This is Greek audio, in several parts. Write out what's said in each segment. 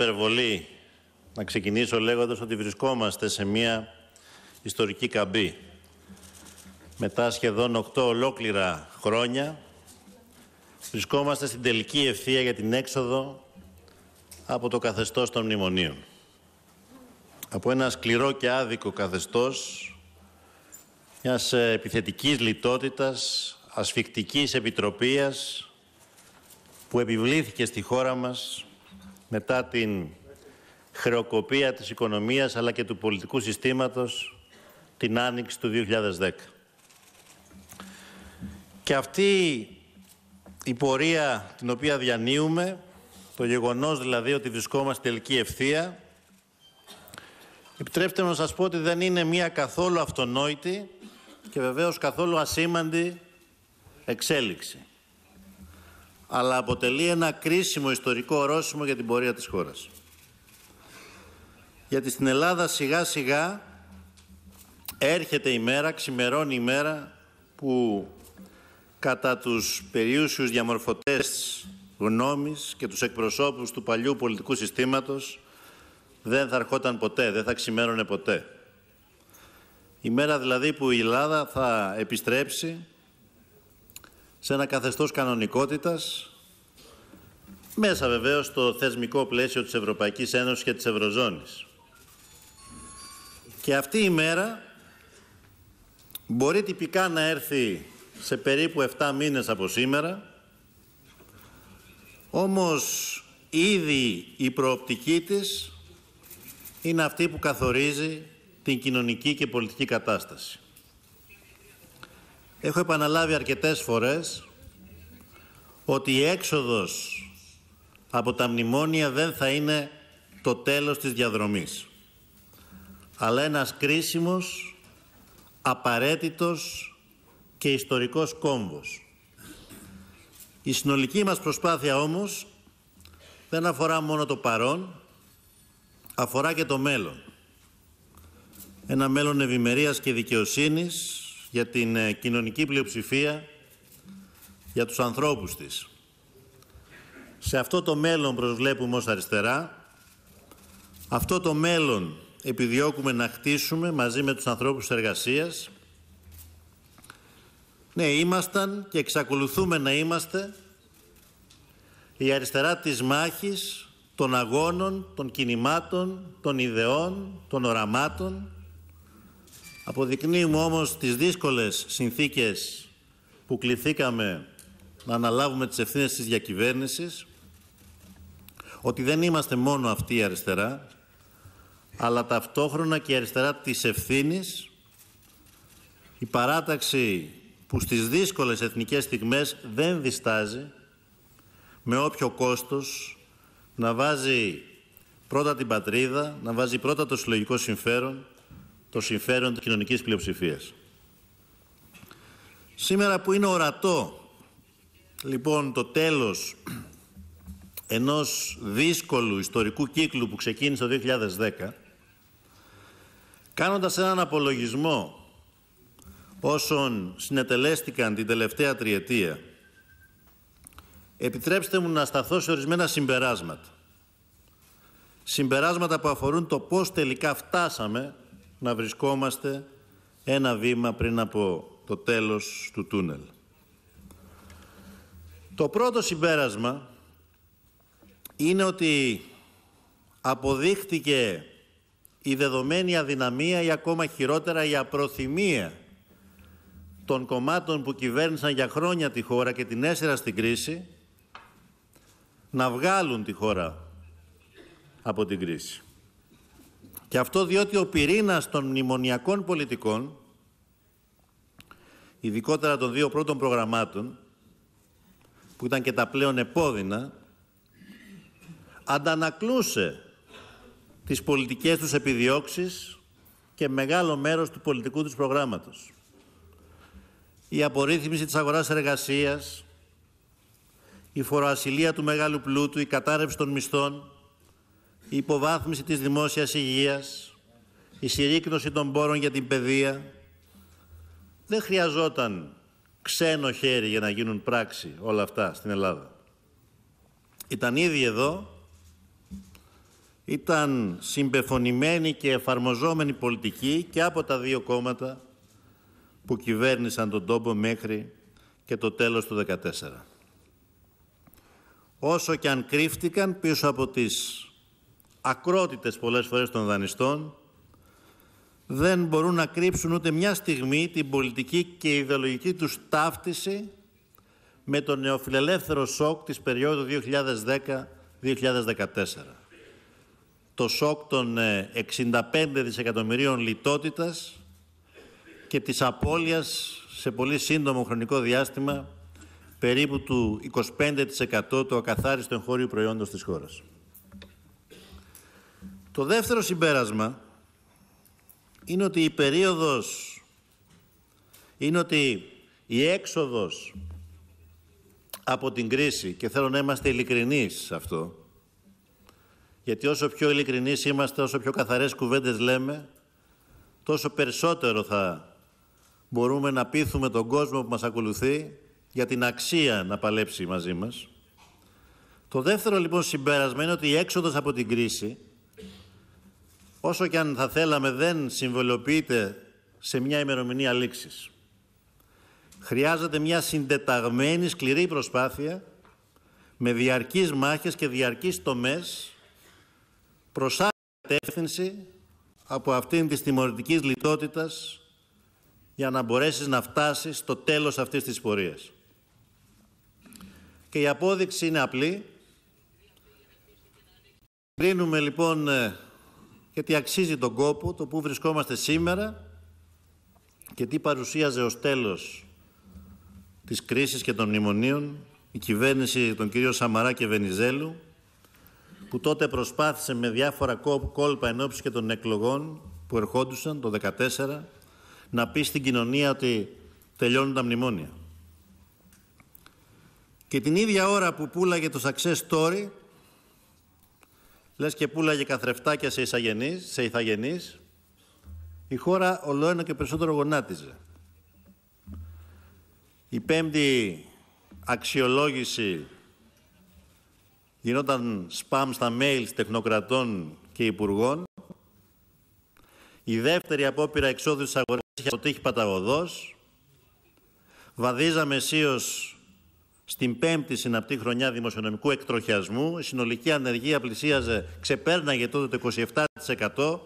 υπερβολή να ξεκινήσω λέγοντας ότι βρισκόμαστε σε μια ιστορική καμπή. Μετά σχεδόν οκτώ ολόκληρα χρόνια βρισκόμαστε στην τελική ευθεία για την έξοδο από το καθεστώς των μνημονίων. Από ένα σκληρό και άδικο καθεστώς μιας ε, επιθετικής λιτότητας, ασφικτικής επιτροπίας που επιβλήθηκε στη χώρα μας μετά την χρεοκοπία της οικονομίας αλλά και του πολιτικού συστήματος την Άνοιξη του 2010. Και αυτή η πορεία την οποία διανύουμε, το γεγονός δηλαδή ότι βρισκόμαστε τελική ευθεία, επιτρέψτε να σας πω ότι δεν είναι μία καθόλου αυτονόητη και βεβαίως καθόλου ασήμαντη εξέλιξη αλλά αποτελεί ένα κρίσιμο ιστορικό ορόσημο για την πορεία της χώρας. Γιατί στην Ελλάδα σιγά σιγά έρχεται η μέρα, ξημερώνει η μέρα που κατά τους περιούσιους διαμορφωτές γνώμης και τους εκπροσώπους του παλιού πολιτικού συστήματος δεν θα ερχόταν ποτέ, δεν θα ξημέρωνε ποτέ. Η μέρα δηλαδή που η Ελλάδα θα επιστρέψει σε ένα καθεστώς κανονικότητας μέσα βεβαίως στο θεσμικό πλαίσιο της Ευρωπαϊκής Ένωσης και της Ευρωζώνης. Και αυτή η μέρα μπορεί τυπικά να έρθει σε περίπου 7 μήνες από σήμερα, όμως ήδη η προοπτική της είναι αυτή που καθορίζει την κοινωνική και πολιτική κατάσταση. Έχω επαναλάβει αρκετές φορές ότι η έξοδος από τα μνημόνια δεν θα είναι το τέλος της διαδρομής, αλλά ένας κρίσιμος, απαραίτητος και ιστορικός κόμβος. Η συνολική μας προσπάθεια όμως δεν αφορά μόνο το παρόν, αφορά και το μέλλον. Ένα μέλλον ευημερίας και δικαιοσύνης, για την ε, κοινωνική πλειοψηφία, για τους ανθρώπους της. Σε αυτό το μέλλον προσβλέπουμε ως αριστερά, αυτό το μέλλον επιδιώκουμε να χτίσουμε μαζί με τους ανθρώπους της εργασίας. Ναι, ήμασταν και εξακολουθούμε να είμαστε η αριστερά της μάχης, των αγώνων, των κινημάτων, των ιδεών, των οραμάτων, Αποδεικνύουμε όμως τις δύσκολες συνθήκες που κληθήκαμε να αναλάβουμε τις ευθύνες της διακυβέρνησης, ότι δεν είμαστε μόνο αυτή η αριστερά, αλλά ταυτόχρονα και η αριστερά της ευθύνης, η παράταξη που στις δύσκολες εθνικές στιγμές δεν διστάζει με όποιο κόστος να βάζει πρώτα την πατρίδα, να βάζει πρώτα το συλλογικό συμφέρον, το συμφέρον της κοινωνικής πλειοψηφίας. Σήμερα που είναι ορατό, λοιπόν, το τέλος ενός δύσκολου ιστορικού κύκλου που ξεκίνησε το 2010, κάνοντας έναν απολογισμό όσων συνετελέστηκαν την τελευταία τριετία, επιτρέψτε μου να σταθώ σε ορισμένα συμπεράσματα. Συμπεράσματα που αφορούν το πώς τελικά φτάσαμε να βρισκόμαστε ένα βήμα πριν από το τέλος του τούνελ. Το πρώτο συμπέρασμα είναι ότι αποδείχτηκε η δεδομένη αδυναμία ή ακόμα χειρότερα η απροθυμία των κομμάτων που κυβέρνησαν για χρόνια τη χώρα και την έσυρα στην κρίση να βγάλουν τη χώρα από την κρίση. Και αυτό διότι ο πυρήνας των μνημονιακών πολιτικών, ειδικότερα των δύο πρώτων προγραμμάτων, που ήταν και τα πλέον επώδυνα, αντανακλούσε τις πολιτικές τους επιδιώξεις και μεγάλο μέρος του πολιτικού τους προγράμματος. Η απορρίθμιση της αγοράς εργασίας, η φοροασυλία του μεγάλου πλούτου, η κατάρρευση των μισθών, η υποβάθμιση της δημόσιας υγείας, η συρρήκνωση των πόρων για την παιδεία. Δεν χρειαζόταν ξένο χέρι για να γίνουν πράξη όλα αυτά στην Ελλάδα. Ήταν ήδη εδώ, ήταν συμπεφωνημένη και εφαρμοζόμενη πολιτική και από τα δύο κόμματα που κυβέρνησαν τον τόπο μέχρι και το τέλος του 2014. Όσο και αν κρύφτηκαν πίσω από τις ακρότητες πολλές φορές των δανειστών, δεν μπορούν να κρύψουν ούτε μια στιγμή την πολιτική και ιδεολογική τους ταύτιση με τον νεοφιλελεύθερο σοκ της περίοδου 2010-2014. Το σοκ των 65 ε, δισεκατομμυρίων λιτότητας και της απώλειας σε πολύ σύντομο χρονικό διάστημα περίπου του 25% του ακαθάριστου εγχώριου προϊόντος της χώρας. Το δεύτερο συμπέρασμα είναι ότι η περίοδος είναι ότι η έξοδος από την κρίση και θέλω να είμαστε ειλικρινεί σε αυτό γιατί όσο πιο ειλικρινεί είμαστε, όσο πιο καθαρές κουβέντες λέμε τόσο περισσότερο θα μπορούμε να πείθουμε τον κόσμο που μας ακολουθεί για την αξία να παλέψει μαζί μας. Το δεύτερο λοιπόν συμπέρασμα είναι ότι η έξοδος από την κρίση όσο και αν θα θέλαμε δεν συμβολοποιείται σε μια ημερομηνία λήξης. Χρειάζεται μια συντεταγμένη σκληρή προσπάθεια με διαρκείς μάχες και διαρκείς τομές προς άλλη κατεύθυνση από αυτήν της τιμωρητικής λιτότητας για να μπορέσεις να φτάσεις στο τέλος αυτής της πορείας. Και η απόδειξη είναι απλή. Κρίνουμε λοιπόν ε, γιατί αξίζει τον κόπο το που βρισκόμαστε σήμερα και τι παρουσίαζε ως τέλος της κρίσης και των μνημονίων η κυβέρνηση των κυρίων Σαμαρά και Βενιζέλου που τότε προσπάθησε με διάφορα κόλπα εν και των εκλογών που ερχόντουσαν το 2014 να πει στην κοινωνία ότι τελειώνουν τα μνημόνια. Και την ίδια ώρα που πούλαγε το success story λες και πουλάγε καθρεφτάκια σε, σε ηθαγενείς, η χώρα ολοένα και περισσότερο γονάτιζε. Η πέμπτη αξιολόγηση γινόταν σπαμ στα mail τεχνοκρατών και υπουργών. Η δεύτερη απόπειρα εξόδου της αγοράς είχε αποτύχει παταγωδός. Βαδίζαμε σίως στην πέμπτη συναπτή χρονιά δημοσιονομικού εκτροχιασμού, η συνολική ανεργία πλησίαζε, ξεπέρναγε τότε το 27%,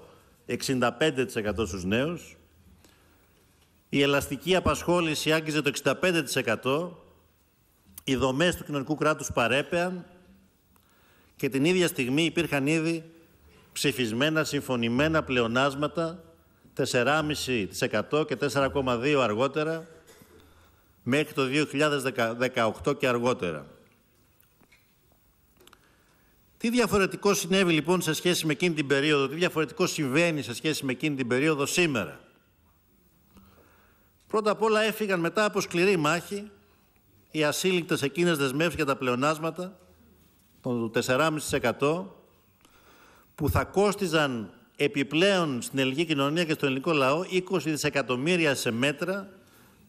65% στους νέους. Η ελαστική απασχόληση άγγιζε το 65%. Οι δομές του κοινωνικού κράτους παρέπεαν και την ίδια στιγμή υπήρχαν ήδη ψηφισμένα, συμφωνημένα πλεονάσματα 4,5% και 4,2% αργότερα μέχρι το 2018 και αργότερα. Τι διαφορετικό συνέβη λοιπόν σε σχέση με εκείνη την περίοδο, τι διαφορετικό συμβαίνει σε σχέση με εκείνη την περίοδο σήμερα. Πρώτα απ' όλα έφυγαν μετά από σκληρή μάχη οι ασύλληκτες εκείνες δεσμεύσεις για τα πλεονάσματα των 4,5% που θα κόστιζαν επιπλέον στην ελληνική κοινωνία και στον ελληνικό λαό 20 δισεκατομμύρια σε μέτρα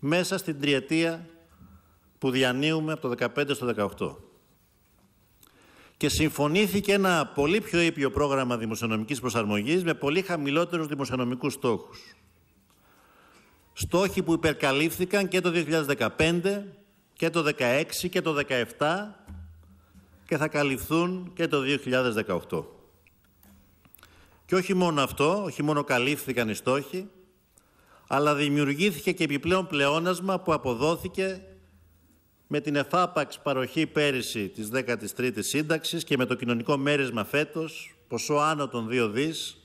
μέσα στην τριετία που διανύουμε από το 2015 στο 2018. Και συμφωνήθηκε ένα πολύ πιο ήπιο πρόγραμμα δημοσιονομικής προσαρμογής με πολύ χαμηλότερους δημοσιονομικούς στόχους. Στόχοι που υπερκαλύφθηκαν και το 2015 και το 2016 και το 2017 και θα καλυφθούν και το 2018. Και όχι μόνο αυτό, όχι μόνο καλύφθηκαν οι στόχοι, αλλά δημιουργήθηκε και επιπλέον πλεόνασμα που αποδόθηκε με την εφάπαξ παροχή πέρυσι της 13ης σύνταξης και με το κοινωνικό μέρισμα φέτος, ποσό άνω των 2 δις,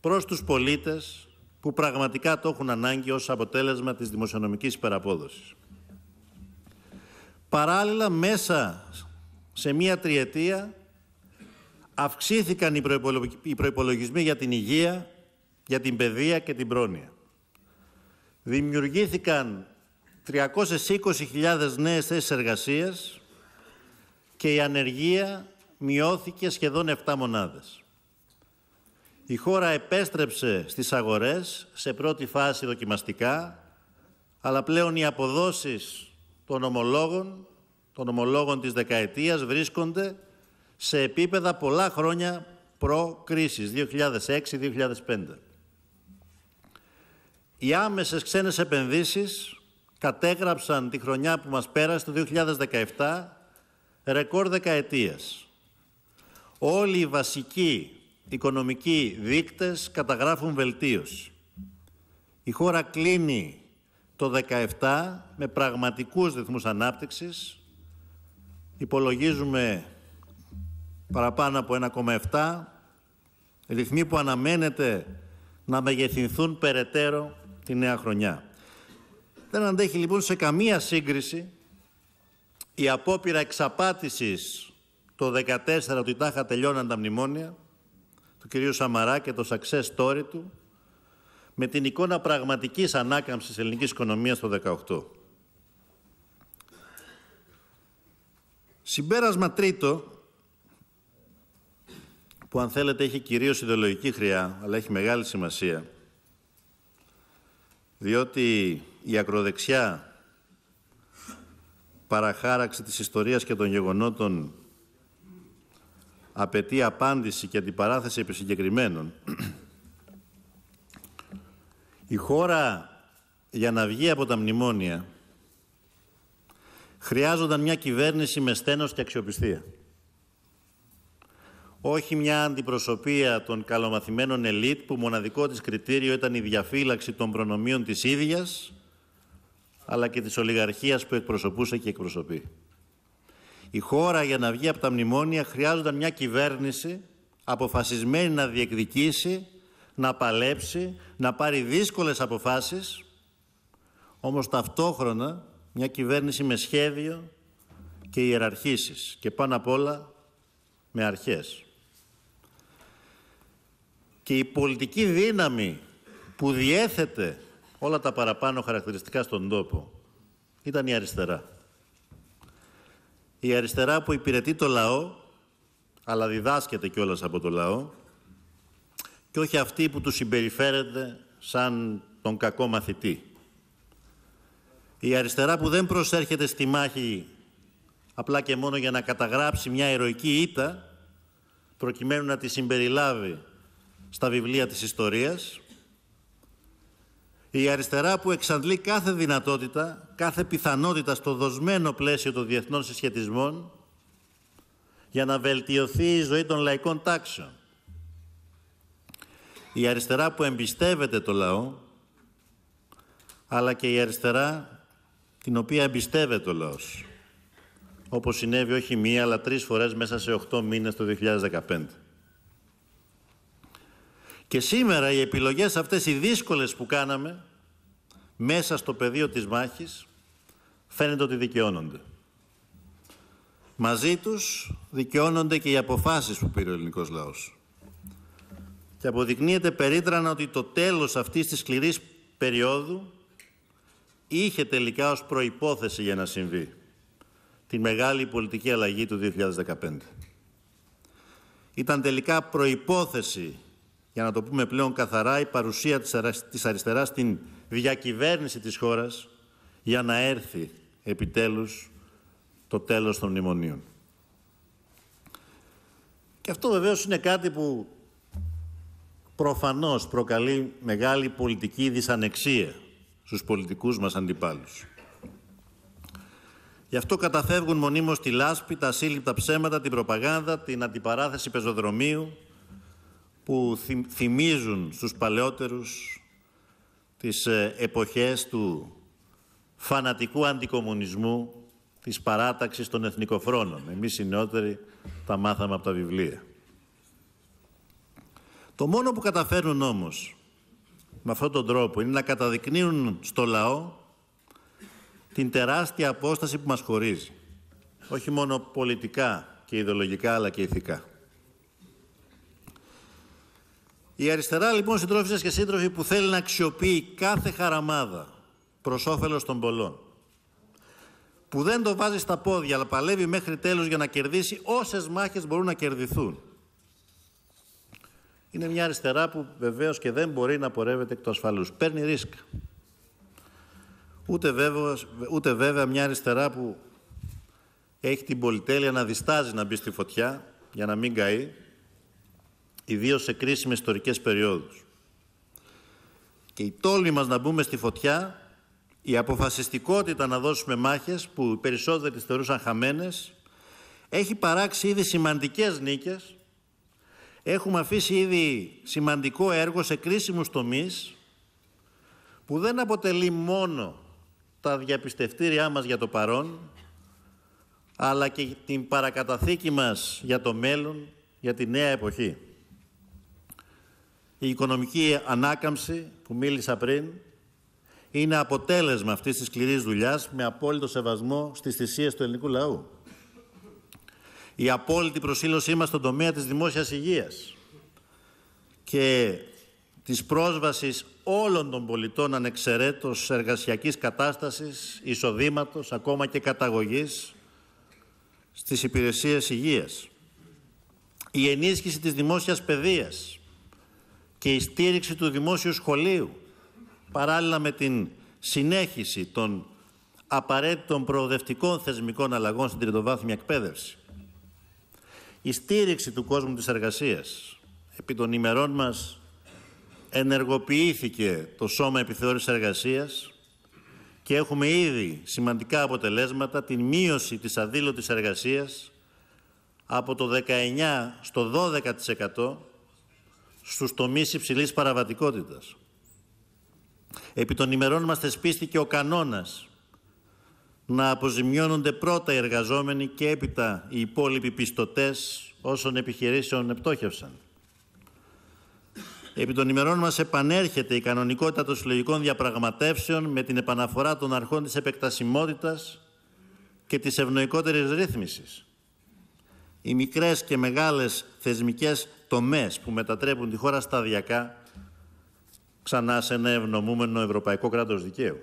προς τους πολίτες που πραγματικά το έχουν ανάγκη ως αποτέλεσμα της δημοσιονομικής υπεραπόδοσης. Παράλληλα, μέσα σε μία τριετία αυξήθηκαν οι προϋπολογισμοί για την υγεία, για την παιδεία και την πρόνοια δημιουργήθηκαν 320.000 νέες θέσεις εργασίας και η ανεργία μειώθηκε σχεδόν 7 μονάδες. Η χώρα επέστρεψε στις αγορές σε πρώτη φάση δοκιμαστικά, αλλά πλέον οι αποδόσεις των ομολόγων, των ομολόγων της δεκαετίας βρίσκονται σε επίπεδα πολλά χρόνια προ-κρίσης, 2006-2005. Οι άμεσες ξένες επενδύσεις κατέγραψαν τη χρονιά που μας πέρασε το 2017 ρεκόρ δεκαετίας. Όλοι οι βασικοί οικονομικοί δείκτες καταγράφουν βελτίωση. Η χώρα κλείνει το 2017 με πραγματικούς ρυθμούς ανάπτυξης. Υπολογίζουμε παραπάνω από 1,7 ρυθμοί που αναμένεται να μεγεθυνθούν περαιτέρω τη νέα χρονιά. Δεν αντέχει λοιπόν σε καμία σύγκριση η απόπειρα εξαπάτησης το 14 ότι τάχα τελειώναν τα μνημόνια του κυρίου Σαμαρά και το success story του με την εικόνα πραγματικής ανάκαμψης της ελληνικής οικονομίας το 18. Συμπέρασμα τρίτο, που αν θέλετε έχει κυρίως ιδεολογική χρειά, αλλά έχει μεγάλη σημασία, διότι η ακροδεξιά παραχάραξη της ιστορίας και των γεγονότων απαιτεί απάντηση και αντιπαράθεση επί συγκεκριμένων. Η χώρα για να βγει από τα μνημόνια χρειάζονταν μια κυβέρνηση με στένος και αξιοπιστία όχι μια αντιπροσωπεία των καλομαθημένων ελίτ που μοναδικό της κριτήριο ήταν η διαφύλαξη των προνομίων της ίδιας αλλά και της ολιγαρχίας που εκπροσωπούσε και εκπροσωπεί. Η χώρα για να βγει από τα μνημόνια χρειάζονταν μια κυβέρνηση αποφασισμένη να διεκδικήσει, να παλέψει, να πάρει δύσκολες αποφάσεις όμως ταυτόχρονα μια κυβέρνηση με σχέδιο και ιεραρχήσεις και πάνω απ' όλα με αρχές και η πολιτική δύναμη που διέθετε όλα τα παραπάνω χαρακτηριστικά στον τόπο ήταν η αριστερά. Η αριστερά που υπηρετεί το λαό, αλλά διδάσκεται κιόλας από το λαό και όχι αυτή που τους συμπεριφέρεται σαν τον κακό μαθητή. Η αριστερά που δεν προσέρχεται στη μάχη απλά και μόνο για να καταγράψει μια ηρωική ήττα προκειμένου να τη συμπεριλάβει στα βιβλία της ιστορίας. Η αριστερά που εξαντλεί κάθε δυνατότητα, κάθε πιθανότητα στο δοσμένο πλαίσιο των διεθνών συσχετισμών για να βελτιωθεί η ζωή των λαϊκών τάξεων. Η αριστερά που εμπιστεύεται το λαό, αλλά και η αριστερά την οποία εμπιστεύεται ο λαός. Όπως συνέβη όχι μία, αλλά τρεις φορές μέσα σε 8 μήνες το 2015. Και σήμερα οι επιλογές αυτές οι δύσκολες που κάναμε μέσα στο πεδίο της μάχης φαίνεται ότι δικαιώνονται. Μαζί τους δικαιώνονται και οι αποφάσεις που πήρε ο ελληνικός λαός. Και αποδεικνύεται περίτρανα ότι το τέλος αυτής της σκληρής περίοδου είχε τελικά ως προϋπόθεση για να συμβεί την μεγάλη πολιτική αλλαγή του 2015. Ήταν τελικά προϋπόθεση για να το πούμε πλέον καθαρά, η παρουσία της αριστεράς στην διακυβέρνηση της χώρας για να έρθει επιτέλους το τέλος των μνημονίων. Και αυτό βεβαίως είναι κάτι που προφανώς προκαλεί μεγάλη πολιτική δυσανεξία στους πολιτικούς μας αντιπάλους. Γι' αυτό καταφεύγουν μονίμως τη λάσπη, τα ασύλληπτα ψέματα, την προπαγάνδα, την αντιπαράθεση πεζοδρομίου, που θυμίζουν στους παλαιότερους τις ε, εποχές του φανατικού αντικομουνισμού της παράταξης των εθνικοφρόνων. Εμείς οι νεότεροι τα μάθαμε από τα βιβλία. Το μόνο που καταφέρνουν όμως με αυτόν τον τρόπο είναι να καταδεικνύουν στο λαό την τεράστια απόσταση που μας χωρίζει. Όχι μόνο πολιτικά και ιδεολογικά αλλά και ηθικά. Η αριστερά λοιπόν συντρόφισσες και σύντροφοι που θέλει να αξιοποιεί κάθε χαραμάδα προς όφελος των πολλών που δεν το βάζει στα πόδια αλλά παλεύει μέχρι τέλος για να κερδίσει όσες μάχες μπορούν να κερδιθούν. Είναι μια αριστερά που βεβαίως και δεν μπορεί να πορεύεται εκ του ασφαλούς. Παίρνει ρίσκα. Ούτε, ούτε βέβαια μια αριστερά που έχει την πολυτέλεια να διστάζει να μπει στη φωτιά για να μην καεί, Ιδίως σε κρίσιμες ιστορικές περιόδους. Και η τόλη μας να μπούμε στη φωτιά, η αποφασιστικότητα να δώσουμε μάχες που οι περισσότεροι τις θεωρούσαν χαμένες, έχει παράξει ήδη σημαντικές νίκες, έχουμε αφήσει ήδη σημαντικό έργο σε κρίσιμους τομείς, που δεν αποτελεί μόνο τα διαπιστευτήριά μας για το παρόν, αλλά και την παρακαταθήκη μας για το μέλλον, για τη νέα εποχή. Η οικονομική ανάκαμψη που μίλησα πριν είναι αποτέλεσμα αυτής της σκληρής δουλειάς με απόλυτο σεβασμό στις θυσίες του ελληνικού λαού. Η απόλυτη προσήλωσή μας στον τομέα της δημόσιας υγείας και της πρόσβασης όλων των πολιτών ανεξαιρέτως εργασιακής κατάστασης, εισοδήματος, ακόμα και καταγωγής στις υπηρεσίες υγείας. Η ενίσχυση της δημόσιας παιδείας και η στήριξη του δημόσιου σχολείου, παράλληλα με την συνέχιση των απαραίτητων προοδευτικών θεσμικών αλλαγών στην τριτοβάθμια εκπαίδευση. Η στήριξη του κόσμου της εργασίας. Επί των ημερών μας ενεργοποιήθηκε το Σώμα Επιθεώρησης Εργασίας και έχουμε ήδη σημαντικά αποτελέσματα την μείωση της αδήλωτης εργασίας από το 19% στο 12% στους τομείς υψηλής παραβατικότητας. Επί των ημερών μας θεσπίστηκε ο κανόνας να αποζημιώνονται πρώτα οι εργαζόμενοι και έπειτα οι υπόλοιποι πιστωτές όσων επιχειρήσεων επτόχευσαν. Επί των ημερών μας επανέρχεται η κανονικότητα των συλλογικών διαπραγματεύσεων με την επαναφορά των αρχών της επεκτασιμότητας και της ευνοϊκότερης ρύθμισης. Οι μικρές και μεγάλες θεσμικές τομές που μετατρέπουν τη χώρα σταδιακά ξανά σε ένα ευνομούμενο ευρωπαϊκό κράτος δικαίου.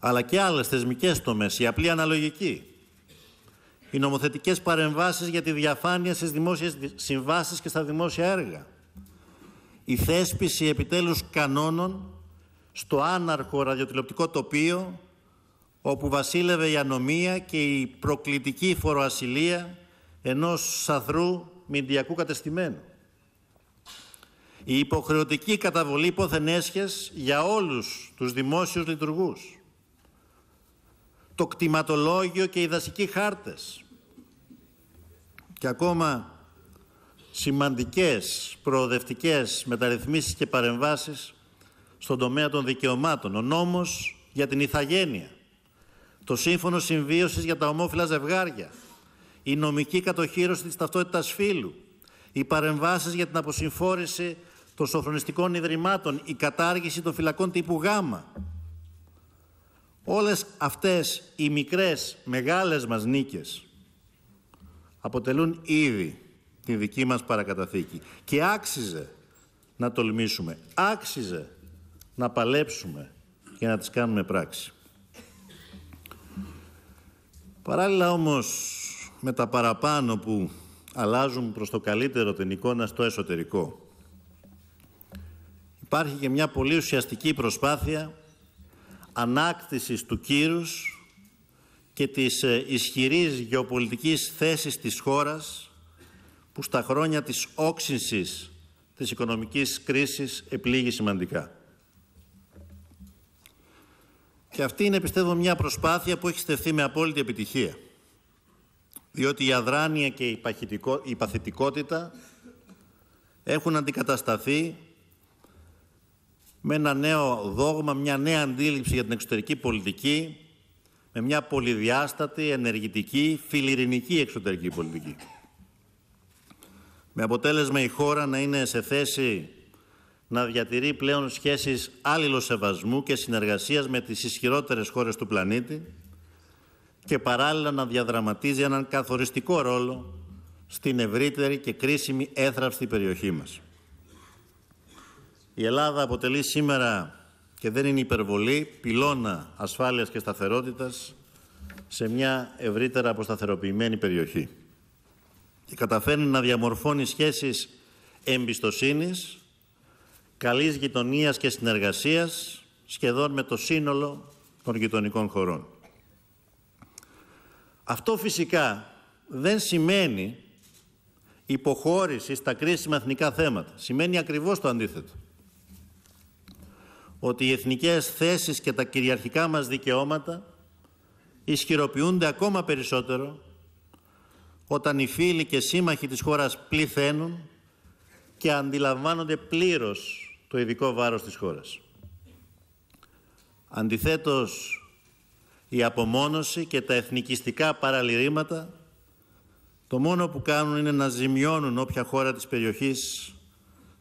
Αλλά και άλλες θεσμικές τομές, η απλή αναλογική, οι νομοθετικές παρεμβάσεις για τη διαφάνεια στις δημόσιες συμβάσεις και στα δημόσια έργα, η θέσπιση επιτέλους κανόνων στο άναρχο ραδιοτηλεοπτικό τοπίο όπου βασίλευε η ανομία και η προκλητική φοροασυλία ενός σαθρού μηντιακού κατεστημένου. Η υποχρεωτική καταβολή πόθεν για όλους τους δημόσιους λειτουργούς. Το κτηματολόγιο και οι δασικοί χάρτες. Και ακόμα σημαντικές προοδευτικές μεταρρυθμίσεις και παρεμβάσεις στον τομέα των δικαιωμάτων. Ο νόμος για την ηθαγένεια. Το σύμφωνο συμβίωσης για τα ομόφυλα ζευγάρια η νομική κατοχήρωση της ταυτότητας φύλου, οι παρεμβάσεις για την αποσυμφόρηση των σοφρονιστικών ιδρυμάτων, η κατάργηση των φυλακών τύπου Γ. Όλες αυτές οι μικρές, μεγάλες μας νίκες αποτελούν ήδη τη δική μας παρακαταθήκη και άξιζε να τολμήσουμε, άξιζε να παλέψουμε και να τις κάνουμε πράξη. Παράλληλα όμως με τα παραπάνω που αλλάζουν προς το καλύτερο την εικόνα στο εσωτερικό. Υπάρχει και μια πολύ ουσιαστική προσπάθεια ανάκτησης του κύρους και της ε, ισχυρής γεωπολιτικής θέσης της χώρας που στα χρόνια της όξυνσης της οικονομικής κρίσης επλήγει σημαντικά. Και αυτή είναι, πιστεύω, μια προσπάθεια που έχει στεφθεί με απόλυτη επιτυχία διότι η αδράνεια και η, παθητικότητα έχουν αντικατασταθεί με ένα νέο δόγμα, μια νέα αντίληψη για την εξωτερική πολιτική, με μια πολυδιάστατη, ενεργητική, φιλιρινική εξωτερική πολιτική. Με αποτέλεσμα η χώρα να είναι σε θέση να διατηρεί πλέον σχέσεις άλληλος σεβασμού και συνεργασίας με τις ισχυρότερες χώρες του πλανήτη, και παράλληλα να διαδραματίζει έναν καθοριστικό ρόλο στην ευρύτερη και κρίσιμη έθραυστη περιοχή μας. Η Ελλάδα αποτελεί σήμερα, και δεν είναι υπερβολή, πυλώνα ασφάλειας και σταθερότητας σε μια ευρύτερα αποσταθεροποιημένη περιοχή. Και καταφέρνει να διαμορφώνει σχέσεις εμπιστοσύνης, καλής γειτονίας και συνεργασίας σχεδόν με το σύνολο των γειτονικών χωρών. Αυτό φυσικά δεν σημαίνει υποχώρηση στα κρίσιμα εθνικά θέματα. Σημαίνει ακριβώς το αντίθετο. Ότι οι εθνικές θέσεις και τα κυριαρχικά μας δικαιώματα ισχυροποιούνται ακόμα περισσότερο όταν οι φίλοι και σύμμαχοι της χώρας πληθαίνουν και αντιλαμβάνονται πλήρως το ειδικό βάρος της χώρας. Αντιθέτως, η απομόνωση και τα εθνικιστικά παραλυρήματα το μόνο που κάνουν είναι να ζημιώνουν όποια χώρα της περιοχής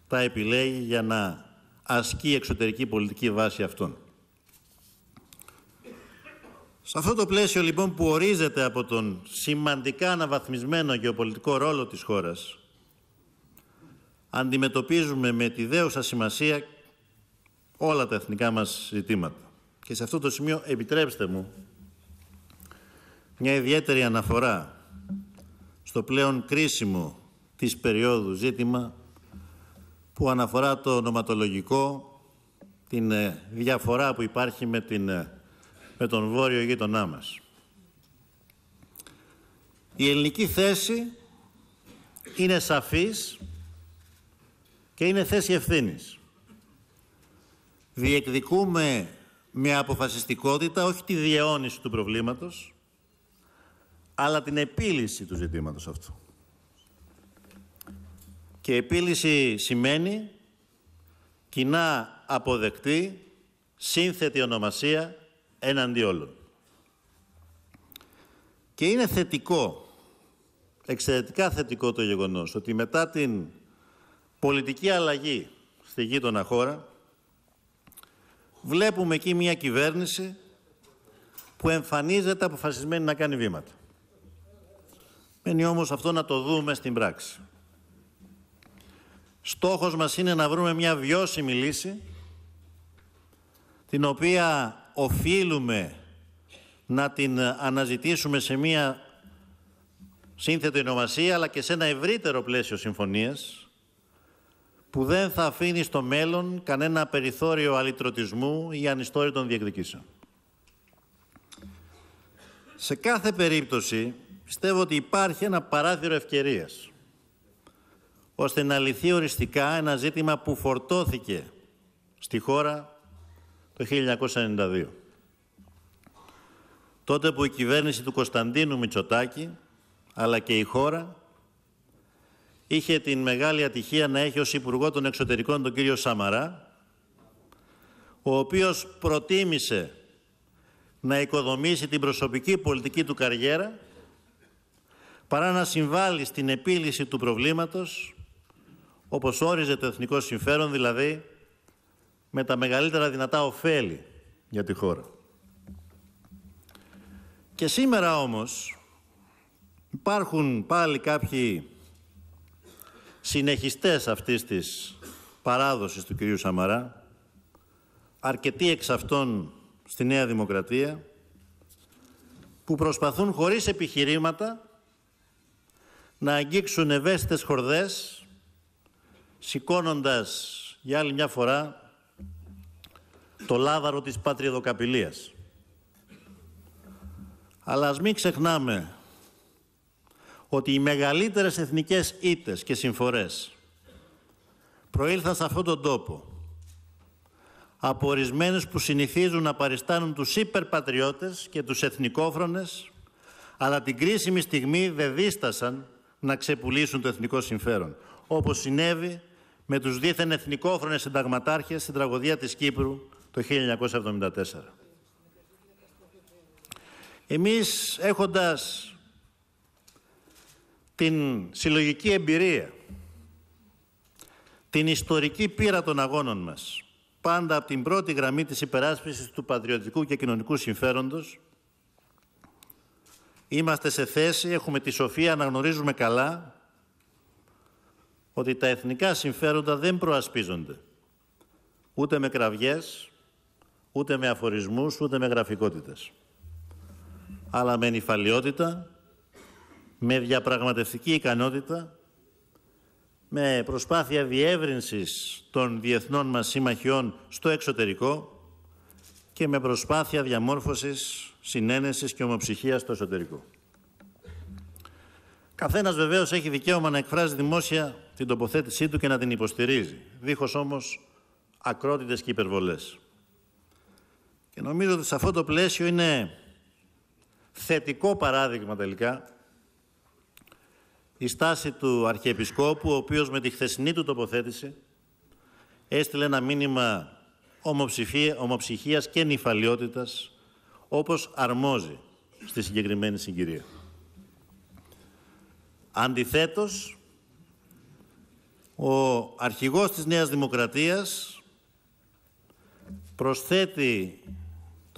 τα επιλέγει για να ασκεί εξωτερική πολιτική βάση αυτών. Σε αυτό το πλαίσιο λοιπόν που ορίζεται από τον σημαντικά αναβαθμισμένο γεωπολιτικό ρόλο της χώρας αντιμετωπίζουμε με τη δέουσα σημασία όλα τα εθνικά μας ζητήματα. Και σε αυτό το σημείο επιτρέψτε μου μια ιδιαίτερη αναφορά στο πλέον κρίσιμο της περίοδου ζήτημα που αναφορά το ονοματολογικό, την ε, διαφορά που υπάρχει με, την, ε, με τον βόρειο γείτονά μας. Η ελληνική θέση είναι σαφής και είναι θέση ευθύνης. Διεκδικούμε με αποφασιστικότητα, όχι τη διαιώνιση του προβλήματος, αλλά την επίλυση του ζητήματος αυτού. Και επίλυση σημαίνει κοινά αποδεκτή, σύνθετη ονομασία έναντι όλων. Και είναι θετικό, εξαιρετικά θετικό το γεγονός, ότι μετά την πολιτική αλλαγή στη γείτονα χώρα, βλέπουμε εκεί μια κυβέρνηση που εμφανίζεται αποφασισμένη να κάνει βήματα. Μένει όμως αυτό να το δούμε στην πράξη. Στόχος μας είναι να βρούμε μια βιώσιμη λύση την οποία οφείλουμε να την αναζητήσουμε σε μια σύνθετη ονομασία αλλά και σε ένα ευρύτερο πλαίσιο συμφωνίας που δεν θα αφήνει στο μέλλον κανένα περιθώριο αλυτρωτισμού ή ανιστόρητων διεκδικήσεων. Σε κάθε περίπτωση πιστεύω ότι υπάρχει ένα παράθυρο ευκαιρίας ώστε να λυθεί οριστικά ένα ζήτημα που φορτώθηκε στη χώρα το 1992. Τότε που η κυβέρνηση του Κωνσταντίνου Μητσοτάκη αλλά και η χώρα είχε την μεγάλη ατυχία να έχει ως Υπουργό των Εξωτερικών τον κύριο Σαμαρά, ο οποίος προτίμησε να οικοδομήσει την προσωπική πολιτική του καριέρα παρά να συμβάλλει στην επίλυση του προβλήματος όπως όριζε το εθνικό συμφέρον, δηλαδή με τα μεγαλύτερα δυνατά ωφέλη για τη χώρα. Και σήμερα όμως υπάρχουν πάλι κάποιοι συνεχιστές αυτής της παράδοσης του κυρίου Σαμαρά, αρκετοί εξ αυτών στη Νέα Δημοκρατία, που προσπαθούν χωρίς επιχειρήματα να αγγίξουν ευαίσθητες χορδές, σηκώνοντας για άλλη μια φορά το λάβαρο της πατριοδοκαπηλείας. Αλλά ας μην ξεχνάμε ότι οι μεγαλύτερες εθνικές ήτες και συμφορές προήλθαν σε αυτόν τον τόπο από ορισμένους που συνηθίζουν να παριστάνουν τους υπερπατριώτες και τους εθνικόφρονες, αλλά την κρίσιμη στιγμή δεν δίστασαν να ξεπουλήσουν το εθνικό συμφέρον, όπως συνέβη με τους δίθεν εθνικόφρονες συνταγματάρχες στην τραγωδία της Κύπρου το 1974. Εμείς έχοντας την συλλογική εμπειρία, την ιστορική πείρα των αγώνων μας, πάντα από την πρώτη γραμμή της υπεράσπισης του πατριωτικού και κοινωνικού συμφέροντος, είμαστε σε θέση, έχουμε τη σοφία να γνωρίζουμε καλά ότι τα εθνικά συμφέροντα δεν προασπίζονται ούτε με κραυγές, ούτε με αφορισμούς, ούτε με γραφικότητες αλλά με νυφαλιότητα με διαπραγματευτική ικανότητα, με προσπάθεια διεύρυνσης των διεθνών μας συμμαχιών στο εξωτερικό και με προσπάθεια διαμόρφωσης, συνένεσης και ομοψυχίας στο εσωτερικό. Καθένας βεβαίως έχει δικαίωμα να εκφράζει δημόσια την τοποθέτησή του και να την υποστηρίζει, δίχως όμως ακρότητες και υπερβολές. Και νομίζω ότι σε αυτό το πλαίσιο είναι θετικό παράδειγμα τελικά η στάση του Αρχιεπισκόπου, ο οποίος με τη χθεσινή του τοποθέτηση έστειλε ένα μήνυμα ομοψυχίας και νυφαλιότητας, όπως αρμόζει στη συγκεκριμένη συγκυρία. Αντιθέτως, ο αρχηγός της Νέας Δημοκρατίας προσθέτει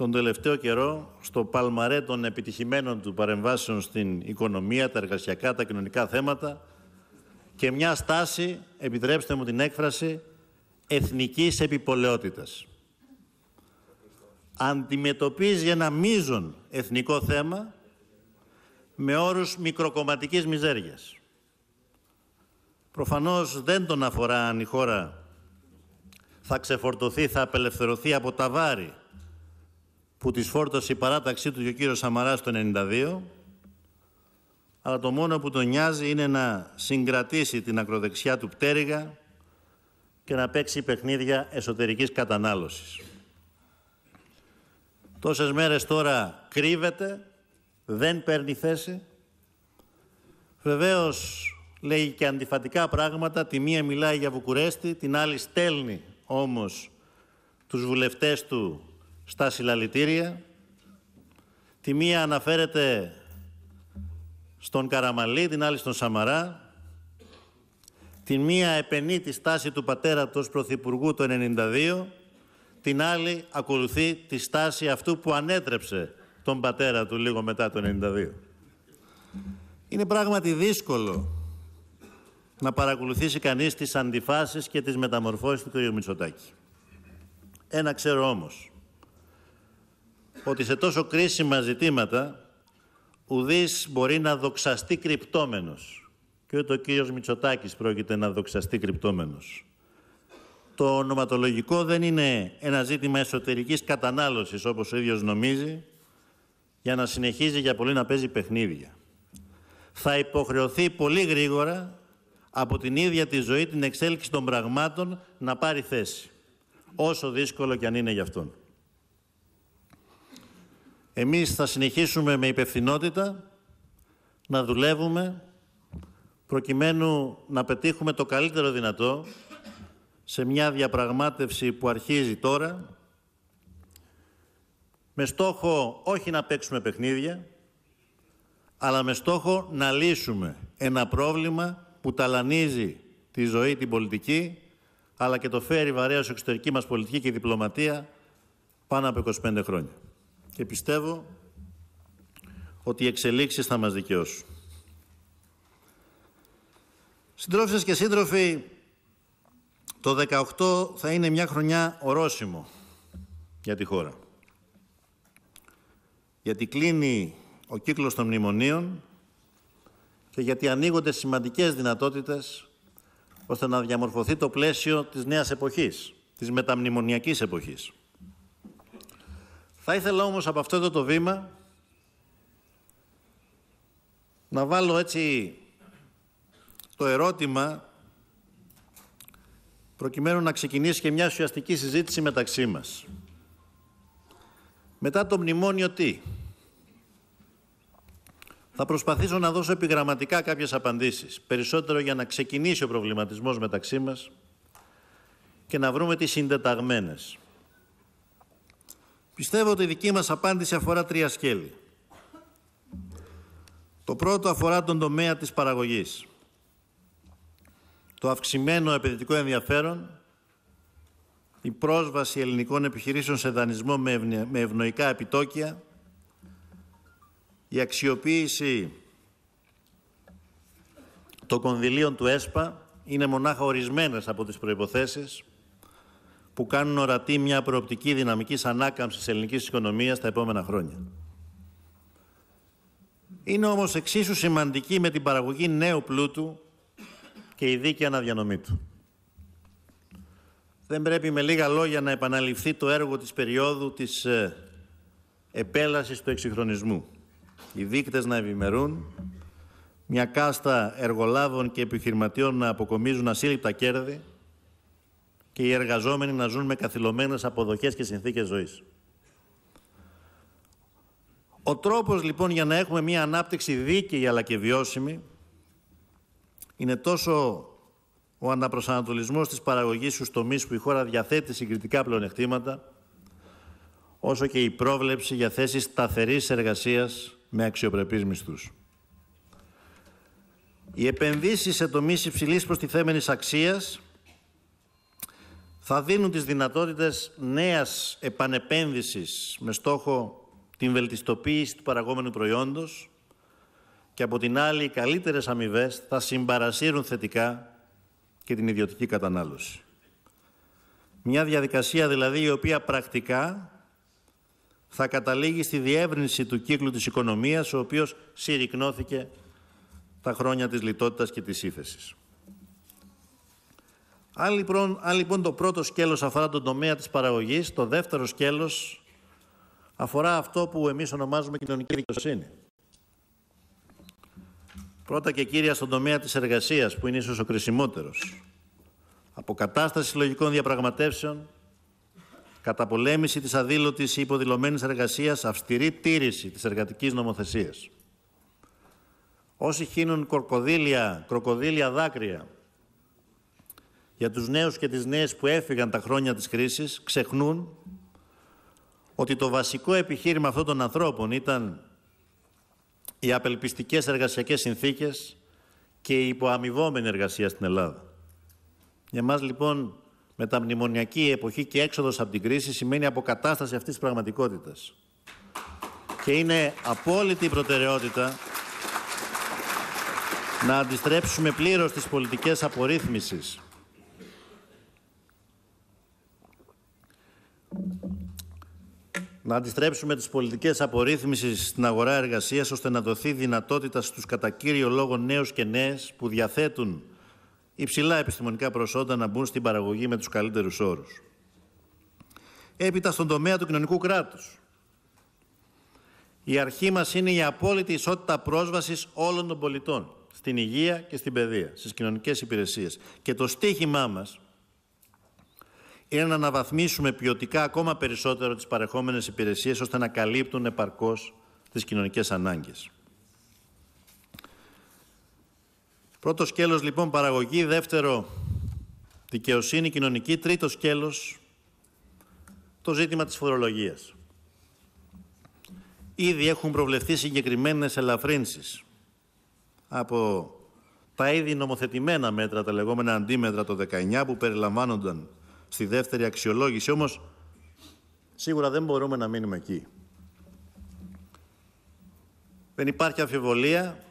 τον τελευταίο καιρό στο παλμαρέ των επιτυχημένων του παρεμβάσεων στην οικονομία, τα εργασιακά, τα κοινωνικά θέματα και μια στάση, επιτρέψτε μου την έκφραση, εθνικής επιπολαιότητας. Αντιμετωπίζει ένα μείζον εθνικό θέμα με όρους μικροκομματικής μιζέριας. Προφανώς δεν τον αφορά αν η χώρα θα ξεφορτωθεί, θα απελευθερωθεί από τα βάρη που τις φόρτωσε η παράταξή του και ο κύριος Σαμαράς το 1992, αλλά το μόνο που τον νοιάζει είναι να συγκρατήσει την ακροδεξιά του πτέρυγα και να παίξει παιχνίδια εσωτερικής κατανάλωσης. Τόσες μέρες τώρα κρύβεται, δεν παίρνει θέση. Βεβαίως λέει και αντιφατικά πράγματα, τη μία μιλάει για Βουκουρέστη, την άλλη στέλνει όμως τους βουλευτές του στα συλλαλητήρια. Τη μία αναφέρεται στον Καραμαλή, την άλλη στον Σαμαρά. Την μία επενεί τη στάση του πατέρα του ως Πρωθυπουργού το 1992, την άλλη ακολουθεί τη στάση αυτού που ανέτρεψε τον πατέρα του λίγο μετά το 1992. Είναι πράγματι δύσκολο να παρακολουθήσει κανείς τις αντιφάσεις και τις μεταμορφώσεις του κ. Μητσοτάκη. Ένα ξέρω όμως, ότι σε τόσο κρίσιμα ζητήματα ουδής μπορεί να δοξαστεί κρυπτόμενος. Και ούτε ο κύριος Μητσοτάκης πρόκειται να δοξαστεί κρυπτόμενος. Το ονοματολογικό δεν είναι ένα ζήτημα εσωτερικής κατανάλωσης, όπως ο ίδιος νομίζει, για να συνεχίζει για πολύ να παίζει παιχνίδια. Θα υποχρεωθεί πολύ γρήγορα από την ίδια τη ζωή την εξέλιξη των πραγμάτων να πάρει θέση. Όσο δύσκολο κι αν είναι γι' αυτόν. Εμείς θα συνεχίσουμε με υπευθυνότητα να δουλεύουμε προκειμένου να πετύχουμε το καλύτερο δυνατό σε μια διαπραγμάτευση που αρχίζει τώρα με στόχο όχι να παίξουμε παιχνίδια αλλά με στόχο να λύσουμε ένα πρόβλημα που ταλανίζει τη ζωή, την πολιτική αλλά και το φέρει βαρέως εξωτερική μας πολιτική και διπλωματία πάνω από 25 χρόνια και πιστεύω ότι οι εξελίξεις θα μας δικαιώσουν. Συντρόφισσες και σύντροφοι, το 18 θα είναι μια χρονιά ορόσημο για τη χώρα. Γιατί κλείνει ο κύκλος των μνημονίων και γιατί ανοίγονται σημαντικές δυνατότητες ώστε να διαμορφωθεί το πλαίσιο της νέας εποχής, της μεταμνημονιακής εποχής. Θα ήθελα όμως από αυτό εδώ το βήμα να βάλω έτσι το ερώτημα προκειμένου να ξεκινήσει και μια ουσιαστική συζήτηση μεταξύ μας. Μετά το μνημόνιο τι. Θα προσπαθήσω να δώσω επιγραμματικά κάποιες απαντήσεις, περισσότερο για να ξεκινήσει ο προβληματισμός μεταξύ μας και να βρούμε τις συντεταγμένες. Πιστεύω ότι η δική μας απάντηση αφορά τρία σκέλη. Το πρώτο αφορά τον τομέα της παραγωγής. Το αυξημένο επενδυτικό ενδιαφέρον, η πρόσβαση ελληνικών επιχειρήσεων σε δανεισμό με ευνοϊκά επιτόκια, η αξιοποίηση των κονδυλίων του ΕΣΠΑ είναι μονάχα ορισμένες από τις προϋποθέσεις που κάνουν ορατή μια προοπτική δυναμικής ανάκαμψης της ελληνικής οικονομίας τα επόμενα χρόνια. Είναι όμως εξίσου σημαντική με την παραγωγή νέου πλούτου και η δίκαιη αναδιανομή του. Δεν πρέπει με λίγα λόγια να επαναληφθεί το έργο της περίοδου της ε, επέλασης του εξυγχρονισμού. Οι δείκτες να ευημερούν, μια κάστα εργολάβων και επιχειρηματιών να αποκομίζουν ασύλληπτα κέρδη, και οι εργαζόμενοι να ζουν με καθυλωμένες αποδοχές και συνθήκες ζωής. Ο τρόπος λοιπόν για να έχουμε μια ανάπτυξη δίκαιη αλλά και βιώσιμη είναι τόσο ο αναπροσανατολισμός της παραγωγής στους τομείς που η χώρα διαθέτει συγκριτικά πλεονεκτήματα όσο και η πρόβλεψη για θέσεις σταθερής εργασίας με αξιοπρεπείς μισθούς. Οι επενδύσεις σε τομείς υψηλής προστιθέμενης αξίας θα δίνουν τις δυνατότητες νέας επανεπένδυσης με στόχο την βελτιστοποίηση του παραγόμενου προϊόντος και από την άλλη οι καλύτερες αμοιβές θα συμπαρασύρουν θετικά και την ιδιωτική κατανάλωση. Μια διαδικασία δηλαδή η οποία πρακτικά θα καταλήγει στη διεύρυνση του κύκλου της οικονομίας ο οποίος συρρυκνώθηκε τα χρόνια της λιτότητας και της ύφεσης. Λοιπόν, αν λοιπόν, το πρώτο σκέλος αφορά τον τομέα της παραγωγής, το δεύτερο σκέλος αφορά αυτό που εμείς ονομάζουμε κοινωνική δικαιοσύνη. Πρώτα και κύρια στον τομέα της εργασίας, που είναι ίσως ο κρισιμότερος. Αποκατάσταση λογικών διαπραγματεύσεων, καταπολέμηση της αδήλωτης ή υποδηλωμένης εργασίας, αυστηρή τήρηση της εργατικής νομοθεσίας. Όσοι χύνουν κορκοδίλια, κροκοδίλια δάκρυα για τους νέους και τις νέες που έφυγαν τα χρόνια της κρίσης ξεχνούν ότι το βασικό επιχείρημα αυτών των ανθρώπων ήταν οι απελπιστικές εργασιακές συνθήκες και η υποαμοιβόμενη εργασία στην Ελλάδα. Για μας λοιπόν με τα μνημονιακή εποχή και έξοδος από την κρίση σημαίνει αποκατάσταση αυτής της πραγματικότητας. Και είναι απόλυτη προτεραιότητα να αντιστρέψουμε πλήρως τις πολιτικές απορρίθμισης Να αντιστρέψουμε τις πολιτικές απορρίθμισης στην αγορά εργασίας ώστε να δοθεί δυνατότητα στους κατά κύριο λόγο νέους και νέες που διαθέτουν υψηλά επιστημονικά προσόντα να μπουν στην παραγωγή με τους καλύτερους όρους. Έπειτα στον τομέα του κοινωνικού κράτους. Η αρχή μας είναι η απόλυτη ισότητα πρόσβασης όλων των πολιτών στην υγεία και στην παιδεία, στις κοινωνικές υπηρεσίες. Και το στίχημά μας είναι να αναβαθμίσουμε ποιοτικά ακόμα περισσότερο τις παρεχόμενες υπηρεσίες ώστε να καλύπτουν επαρκώς τις κοινωνικές ανάγκες. Πρώτο σκέλος λοιπόν παραγωγή, δεύτερο δικαιοσύνη κοινωνική, τρίτο σκέλος το ζήτημα της φορολογίας. Ήδη έχουν προβλεφθεί συγκεκριμένες ελαφρύνσεις από τα ήδη νομοθετημένα μέτρα, τα λεγόμενα αντίμετρα το 19 που περιλαμβάνονταν στη δεύτερη αξιολόγηση. Όμως, σίγουρα δεν μπορούμε να μείνουμε εκεί. Δεν υπάρχει αμφιβολία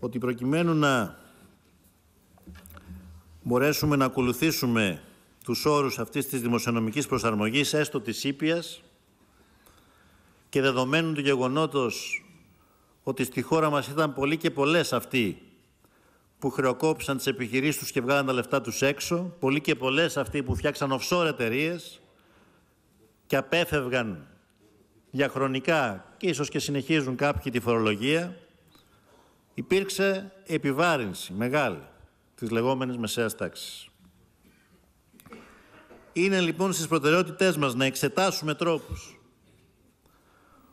ότι προκειμένου να μπορέσουμε να ακολουθήσουμε τους όρους αυτής της δημοσιονομικής προσαρμογής, έστω της ήπιας, και δεδομένου του γεγονότος ότι στη χώρα μας ήταν πολλοί και πολλές αυτοί που χρεοκόπησαν τις επιχειρήσεις τους και βγάλαν τα λεφτά τους έξω, πολλοί και πολλές αυτοί που φτιάξαν offshore εταιρείες και απέφευγαν διαχρονικά και ίσως και συνεχίζουν κάποιοι τη φορολογία, υπήρξε επιβάρυνση μεγάλη της λεγόμενης μεσαίας τάξης. Είναι λοιπόν στις προτεραιότητές μας να εξετάσουμε τρόπους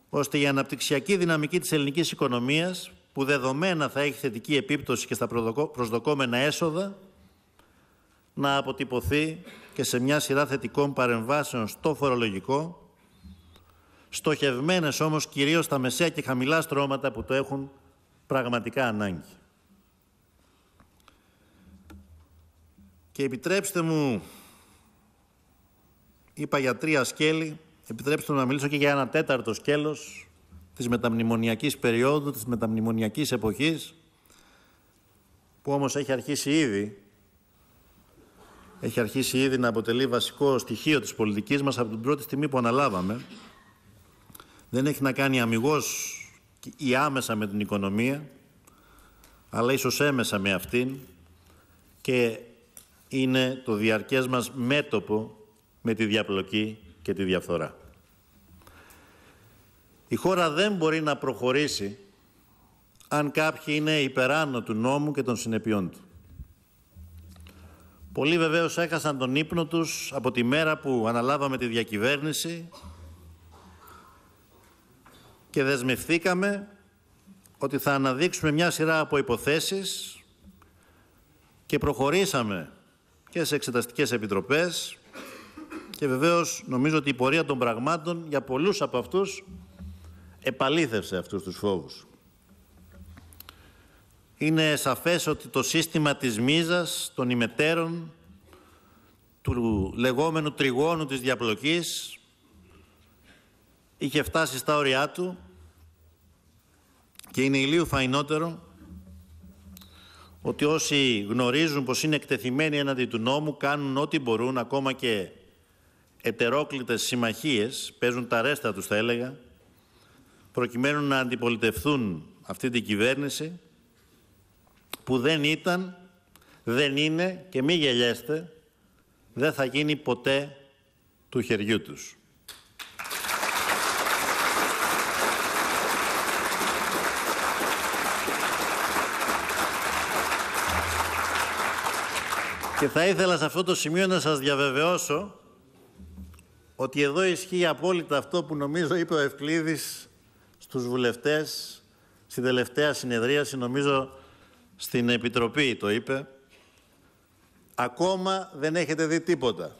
ώστε η αναπτυξιακή δυναμική της ελληνικής οικονομίας που δεδομένα θα έχει θετική επίπτωση και στα προσδοκόμενα έσοδα, να αποτυπωθεί και σε μια σειρά θετικών παρεμβάσεων στο φορολογικό, στοχευμένες όμως κυρίως στα μεσαία και χαμηλά στρώματα που το έχουν πραγματικά ανάγκη. Και επιτρέψτε μου, είπα για τρία σκέλη, επιτρέψτε μου να μιλήσω και για ένα τέταρτο σκέλος, της μεταμνημονιακής περίοδου, της μεταμνημονιακής εποχής, που όμως έχει αρχίσει ήδη, έχει αρχίσει ήδη να αποτελεί βασικό στοιχείο της πολιτικής μας από την πρώτη στιγμή που αναλάβαμε. Δεν έχει να κάνει αμυγός ή άμεσα με την οικονομία, αλλά ίσως έμεσα με αυτήν και είναι το διαρκές μας μέτωπο με τη διαπλοκή και τη διαφθορά. Η χώρα δεν μπορεί να προχωρήσει αν κάποιοι είναι υπεράνω του νόμου και των συνεπειών του. Πολλοί βεβαίως έχασαν τον ύπνο τους από τη μέρα που αναλάβαμε τη διακυβέρνηση και δεσμευθήκαμε ότι θα αναδείξουμε μια σειρά από υποθέσεις και προχωρήσαμε και σε εξεταστικές επιτροπές και βεβαίως νομίζω ότι η πορεία των πραγμάτων για πολλούς από αυτούς επαλήθευσε αυτούς τους φόβους. Είναι σαφές ότι το σύστημα της μίζας, των ημετέρων, του λεγόμενου τριγώνου της διαπλοκής, είχε φτάσει στα όρια του και είναι ηλίου φαϊνότερο ότι όσοι γνωρίζουν πως είναι εκτεθειμένοι έναντι του νόμου κάνουν ό,τι μπορούν, ακόμα και ετερόκλητες συμμαχίες, παίζουν τα ρέστα τους θα έλεγα, προκειμένου να αντιπολιτευθούν αυτή την κυβέρνηση που δεν ήταν, δεν είναι και μη γελιέστε, δεν θα γίνει ποτέ του χεριού τους. Και θα ήθελα σε αυτό το σημείο να σας διαβεβαιώσω ότι εδώ ισχύει απόλυτα αυτό που νομίζω είπε ο Ευκλήδης τους βουλευτές στην τελευταία συνεδρίαση, νομίζω στην Επιτροπή το είπε, ακόμα δεν έχετε δει τίποτα.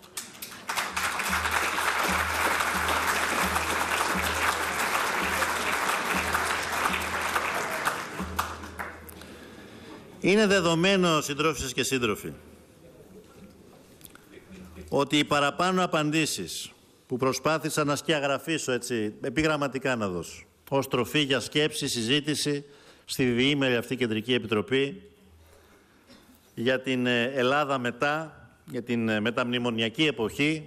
Είναι δεδομένο, συντρόφισσες και σύντροφοι, ότι οι παραπάνω απαντήσεις που προσπάθησα να σκιαγραφίσω έτσι, επιγραμματικά να δώσω, ω τροφή για σκέψη, συζήτηση στη διήμερη αυτή κεντρική επιτροπή για την ε, Ελλάδα μετά, για την ε, μεταμνημονιακή εποχή.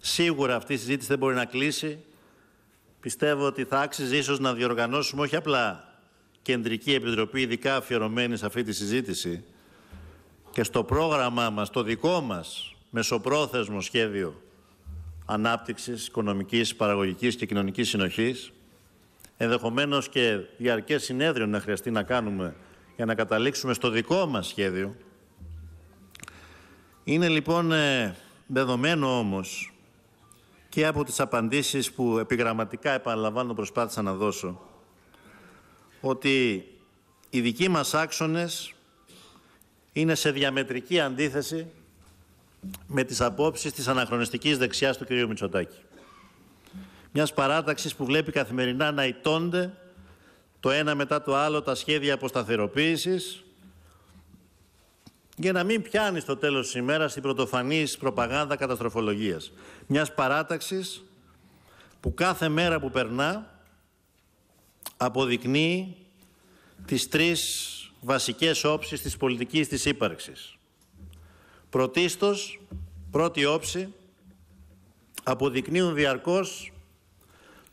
Σίγουρα αυτή η συζήτηση δεν μπορεί να κλείσει. Πιστεύω ότι θα άξιζε ίσως να διοργανώσουμε όχι απλά κεντρική επιτροπή ειδικά αφιερωμένη σε αυτή τη συζήτηση και στο πρόγραμμά μας, το δικό μας μεσοπρόθεσμο σχέδιο ανάπτυξης οικονομικής, παραγωγικής και κοινωνικής συνοχής ενδεχομένως και διαρκές συνέδριο να χρειαστεί να κάνουμε για να καταλήξουμε στο δικό μας σχέδιο. Είναι λοιπόν ε, δεδομένο όμως και από τις απαντήσεις που επιγραμματικά επαναλαμβάνω προσπάθησα να δώσω ότι οι δικοί μας άξονες είναι σε διαμετρική αντίθεση με τις απόψεις της αναχρονιστικής δεξιάς του κ. Μητσοτάκη. Μιας παράταξης που βλέπει καθημερινά να ιτώνται το ένα μετά το άλλο τα σχέδια αποσταθεροποίησης για να μην πιάνει στο τέλος της ημέρας την πρωτοφανής προπαγάνδα καταστροφολογίας. Μιας παράταξης που κάθε μέρα που περνά αποδεικνύει τις τρεις βασικές όψεις της πολιτικής της ύπαρξης. Πρωτίστως, πρώτη όψη, αποδεικνύουν διαρκώς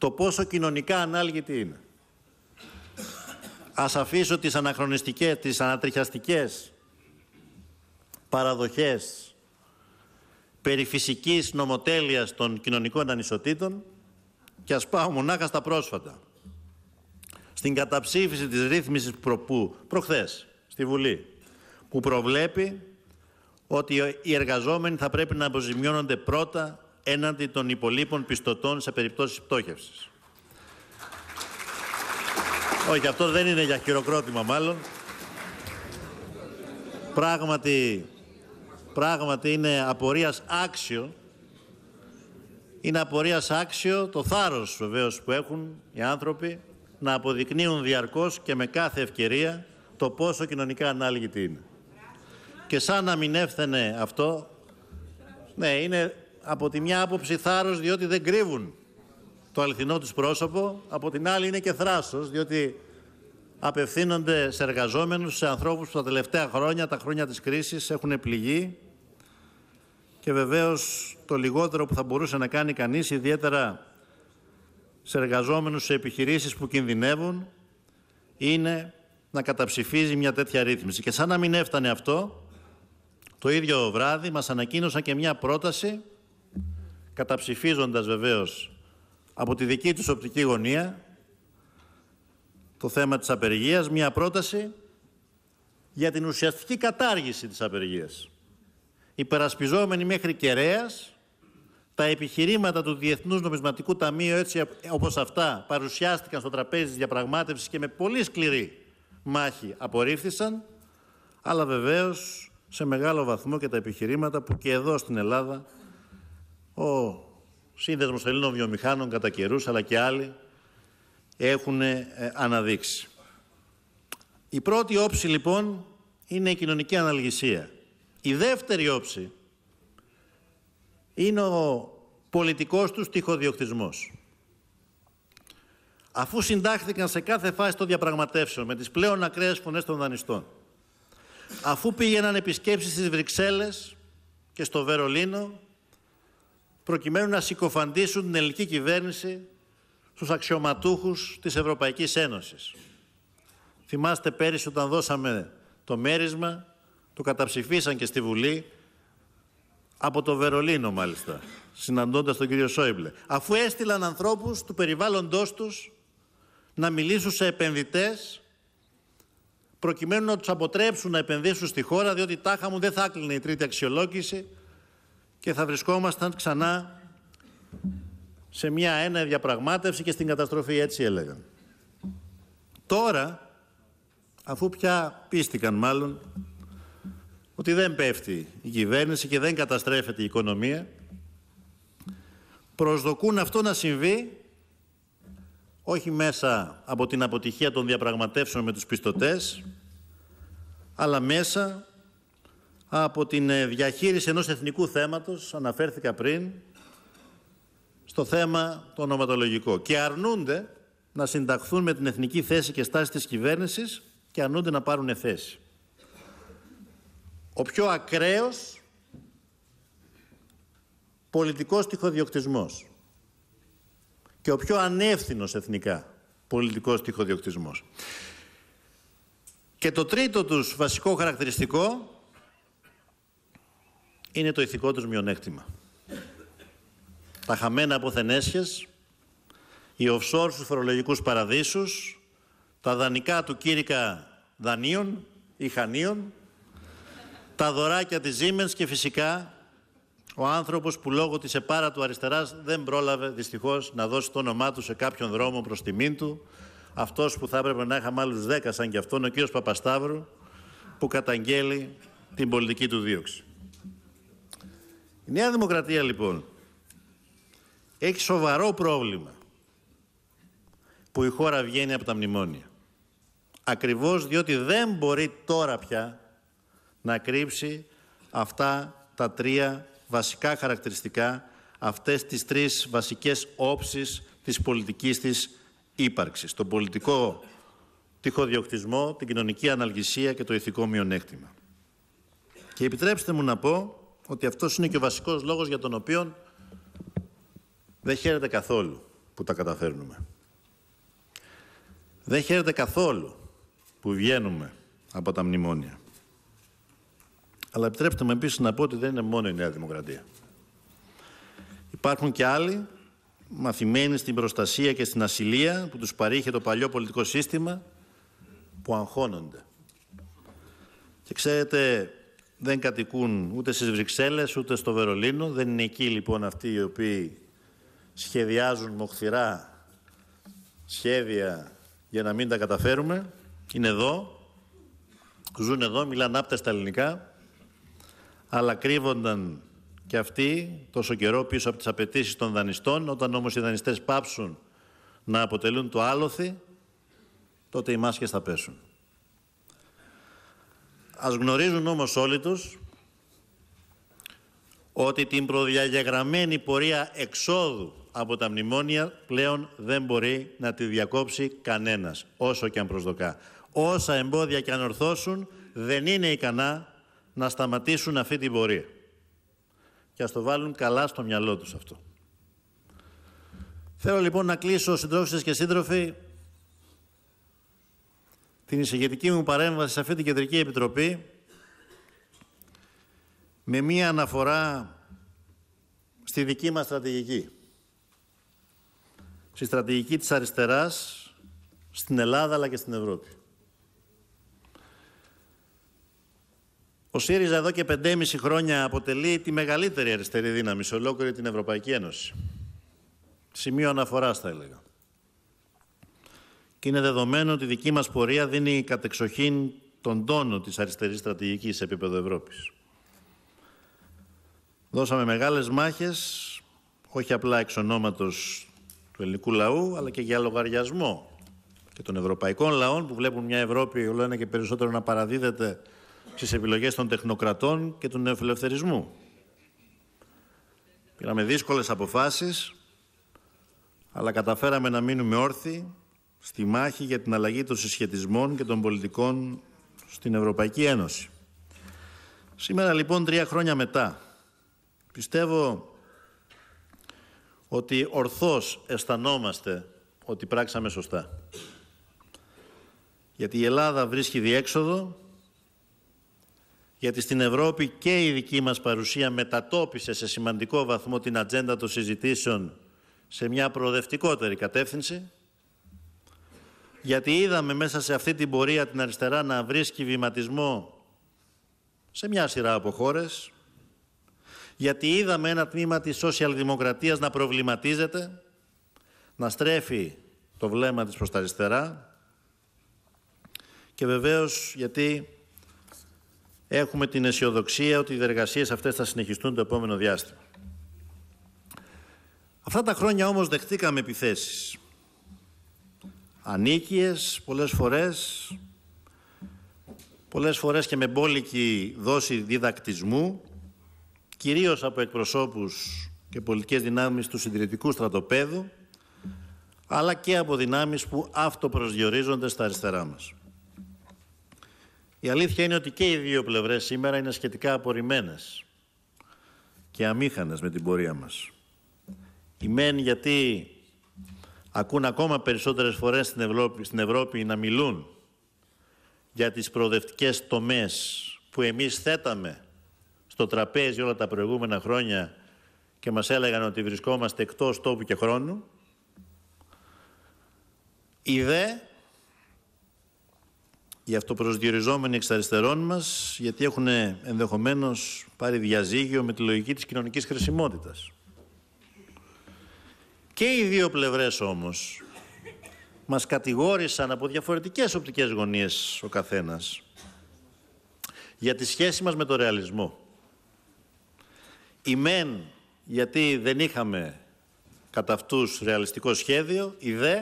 το πόσο κοινωνικά ανάλγητη είναι. Ας αφήσω τις αναχρονιστικές, τις ανατριχιαστικές παραδοχές περί φυσικής νομοτέλειας των κοινωνικών ανισοτήτων και ας πάω μονάχα στα πρόσφατα. Στην καταψήφιση της ρύθμισης προπού, προχθές, στη Βουλή, που προβλέπει ότι οι εργαζόμενοι θα πρέπει να αποζημιώνονται πρώτα έναντι των υπολείπων πιστωτών σε περιπτώσεις πτώχευσης. Όχι, αυτό δεν είναι για χειροκρότημα μάλλον. Πράγματι, πράγματι είναι απορίας άξιο. Είναι απορίας άξιο το θάρρος βεβαίως που έχουν οι άνθρωποι να αποδεικνύουν διαρκώς και με κάθε ευκαιρία το πόσο κοινωνικά ανάλογη είναι. Και σαν να μην έφθαινε αυτό, ναι, είναι από τη μια άποψη θάρρος διότι δεν κρύβουν το αληθινό τους πρόσωπο, από την άλλη είναι και θράσος διότι απευθύνονται σε εργαζόμενους, σε ανθρώπους που τα τελευταία χρόνια, τα χρόνια της κρίσης έχουν πληγεί και βεβαίως το λιγότερο που θα μπορούσε να κάνει κανείς, ιδιαίτερα σε εργαζόμενους σε επιχειρήσεις που κινδυνεύουν, είναι να καταψηφίζει μια τέτοια ρύθμιση. Και σαν να μην έφτανε αυτό, το ίδιο βράδυ μας ανακοίνωσαν και μια πρόταση καταψηφίζοντας βεβαίως από τη δική τους οπτική γωνία το θέμα της απεργίας, μια πρόταση για την ουσιαστική κατάργηση της απεργίας. Υπερασπιζόμενοι μέχρι κεραίας τα επιχειρήματα του Διεθνούς Νομισματικού Ταμείου έτσι όπως αυτά παρουσιάστηκαν στο τραπέζι της διαπραγμάτευσης και με πολύ σκληρή μάχη απορρίφθησαν, αλλά βεβαίως σε μεγάλο βαθμό και τα επιχειρήματα που και εδώ στην Ελλάδα ο Σύνδεσμος Ελλήνων Βιομηχάνων κατά καιρούς, αλλά και άλλοι έχουν ε, αναδείξει. Η πρώτη όψη λοιπόν είναι η κοινωνική αναλγησία. Η δεύτερη όψη είναι ο πολιτικός τους τυχοδιοκτισμός. Αφού συντάχθηκαν σε κάθε φάση των διαπραγματεύσεων με τις πλέον ακραίες φωνές των δανειστών, αφού πήγαιναν επισκέψεις στις Βρυξέλλες και στο Βερολίνο προκειμένου να συκοφαντήσουν την ελληνική κυβέρνηση στους αξιωματούχους της Ευρωπαϊκής Ένωσης. Θυμάστε πέρυσι όταν δώσαμε το μέρισμα, το καταψηφίσαν και στη Βουλή, από το Βερολίνο μάλιστα, συναντώντας τον κύριο Σόιμπλε. Αφού έστειλαν ανθρώπους του περιβάλλοντός τους να μιλήσουν σε επενδυτές, προκειμένου να τους αποτρέψουν να επενδύσουν στη χώρα, διότι τάχα μου δεν θα άκλεινε η τρίτη αξιολόγηση, και θα βρισκόμασταν ξανά σε μια ένα διαπραγμάτευση και στην καταστροφή, έτσι έλεγαν. Τώρα, αφού πια πίστηκαν μάλλον ότι δεν πέφτει η κυβέρνηση και δεν καταστρέφεται η οικονομία, προσδοκούν αυτό να συμβεί όχι μέσα από την αποτυχία των διαπραγματεύσεων με τους πιστωτές, αλλά μέσα από την ε, διαχείριση ενός εθνικού θέματος, αναφέρθηκα πριν, στο θέμα το ονοματολογικό. Και αρνούνται να συνταχθούν με την εθνική θέση και στάση της κυβέρνησης και αρνούνται να πάρουν θέση. Ο πιο ακραίος πολιτικός τυχοδιοκτισμός και ο πιο ανεύθυνος εθνικά πολιτικός τυχοδιοκτισμός. Και το τρίτο τους βασικό χαρακτηριστικό είναι το ηθικό τους μειονέκτημα. Τα χαμένα αποθενέσχες, οι offshore στους φορολογικούς παραδείσους, τα δανεικά του κήρυκα δανείων ή χανείων, τα δωράκια της Siemens και φυσικά ο άνθρωπος που λόγω της επάρα του αριστεράς δεν πρόλαβε δυστυχώς να δώσει το όνομά του σε κάποιον δρόμο προς τιμήν του. Αυτός που θα έπρεπε να είχα μάλλον δέκα σαν και αυτόν, ο κύριος Παπασταύρου, που καταγγέλει την πολιτική του δίωξη. Η Νέα Δημοκρατία λοιπόν έχει σοβαρό πρόβλημα που η χώρα βγαίνει από τα μνημόνια. Ακριβώς διότι δεν μπορεί τώρα πια να κρύψει αυτά τα τρία βασικά χαρακτηριστικά, αυτές τις τρεις βασικές όψεις της πολιτικής της ύπαρξης. Τον πολιτικό τυχοδιοκτισμό, την κοινωνική αναλγησία και το ηθικό μειονέκτημα. Και επιτρέψτε μου να πω ότι αυτός είναι και ο βασικός λόγος για τον οποίο δεν χαίρεται καθόλου που τα καταφέρνουμε. Δεν χαίρεται καθόλου που βγαίνουμε από τα μνημόνια. Αλλά επιτρέψτε με επίσης να πω ότι δεν είναι μόνο η Νέα Δημοκρατία. Υπάρχουν και άλλοι μαθημένοι στην προστασία και στην ασυλία που τους παρήχε το παλιό πολιτικό σύστημα που αγχώνονται. Και ξέρετε, δεν κατοικούν ούτε στις Βρυξέλλες ούτε στο Βερολίνο. Δεν είναι εκεί λοιπόν αυτοί οι οποίοι σχεδιάζουν μοχθηρά σχέδια για να μην τα καταφέρουμε. Είναι εδώ, ζουν εδώ, μιλάνε άπτα στα ελληνικά, αλλά κρύβονταν και αυτοί τόσο καιρό πίσω από τις απαιτήσεις των δανειστών. Όταν όμως οι δανειστές πάψουν να αποτελούν το άλοθη, τότε οι μάσκες θα πέσουν. Ας γνωρίζουν όμως όλοι τους ότι την προδιαγεγραμμένη πορεία εξόδου από τα μνημόνια πλέον δεν μπορεί να τη διακόψει κανένας, όσο και αν προσδοκά. Όσα εμπόδια και αν ορθώσουν, δεν είναι ικανά να σταματήσουν αυτή την πορεία. Και ας το βάλουν καλά στο μυαλό τους αυτό. Θέλω λοιπόν να κλείσω, συντρόφισσες και σύντροφοι, την εισηγητική μου παρέμβαση σε αυτή την Κεντρική Επιτροπή με μία αναφορά στη δική μας στρατηγική. Στη στρατηγική της αριστεράς στην Ελλάδα αλλά και στην Ευρώπη. Ο ΣΥΡΙΖΑ εδώ και 5,5 χρόνια αποτελεί τη μεγαλύτερη αριστερή δύναμη σε ολόκληρη την Ευρωπαϊκή Ένωση. Σημείο αναφοράς θα έλεγα είναι δεδομένο ότι η δική μας πορεία δίνει κατεξοχήν τον τόνο της αριστερής στρατηγικής σε επίπεδο Ευρώπης. Δώσαμε μεγάλες μάχες, όχι απλά εξ ονόματος του ελληνικού λαού, αλλά και για λογαριασμό και των ευρωπαϊκών λαών που βλέπουν μια Ευρώπη όλο ένα και περισσότερο να παραδίδεται στις επιλογές των τεχνοκρατών και του νεοφιλελευθερισμού. Πήραμε δύσκολες αποφάσεις, αλλά καταφέραμε να μείνουμε όρθιοι στη μάχη για την αλλαγή των συσχετισμών και των πολιτικών στην Ευρωπαϊκή Ένωση. Σήμερα λοιπόν τρία χρόνια μετά πιστεύω ότι ορθώς αισθανόμαστε ότι πράξαμε σωστά. Γιατί η Ελλάδα βρίσκει διέξοδο, γιατί στην Ευρώπη και η δική μας παρουσία μετατόπισε σε σημαντικό βαθμό την ατζέντα των συζητήσεων σε μια προοδευτικότερη κατεύθυνση γιατί είδαμε μέσα σε αυτή την πορεία την αριστερά να βρίσκει βηματισμό σε μια σειρά από χώρες. Γιατί είδαμε ένα τμήμα της σοσιαλδημοκρατίας να προβληματίζεται, να στρέφει το βλέμμα της προς τα αριστερά. Και βεβαίως γιατί έχουμε την αισιοδοξία ότι οι εργασίε αυτές θα συνεχιστούν το επόμενο διάστημα. Αυτά τα χρόνια όμως δεχτήκαμε επιθέσεις ανίκειες πολλές φορές, πολλές φορές και με μπόλικη δόση διδακτισμού, κυρίως από εκπροσώπους και πολιτικές δυνάμεις του συντηρητικού στρατοπέδου, αλλά και από δυνάμεις που αυτοπροσδιορίζονται στα αριστερά μας. Η αλήθεια είναι ότι και οι δύο πλευρές σήμερα είναι σχετικά απορριμμένες και αμήχανες με την πορεία μας. Η γιατί ακούν ακόμα περισσότερες φορές στην Ευρώπη, στην Ευρώπη να μιλούν για τις προοδευτικές τομές που εμείς θέταμε στο τραπέζι όλα τα προηγούμενα χρόνια και μας έλεγαν ότι βρισκόμαστε εκτός τόπου και χρόνου, η δε, οι αυτοπροσδιοριζόμενοι εξ αριστερών μας, γιατί έχουν ενδεχομένως πάρει διαζύγιο με τη λογική της κοινωνικής χρησιμότητας. Και οι δύο πλευρές όμως μας κατηγόρησαν από διαφορετικές οπτικές γωνίες ο καθένας για τη σχέση μας με το ρεαλισμό. Η μεν γιατί δεν είχαμε κατά αυτούς ρεαλιστικό σχέδιο, η δε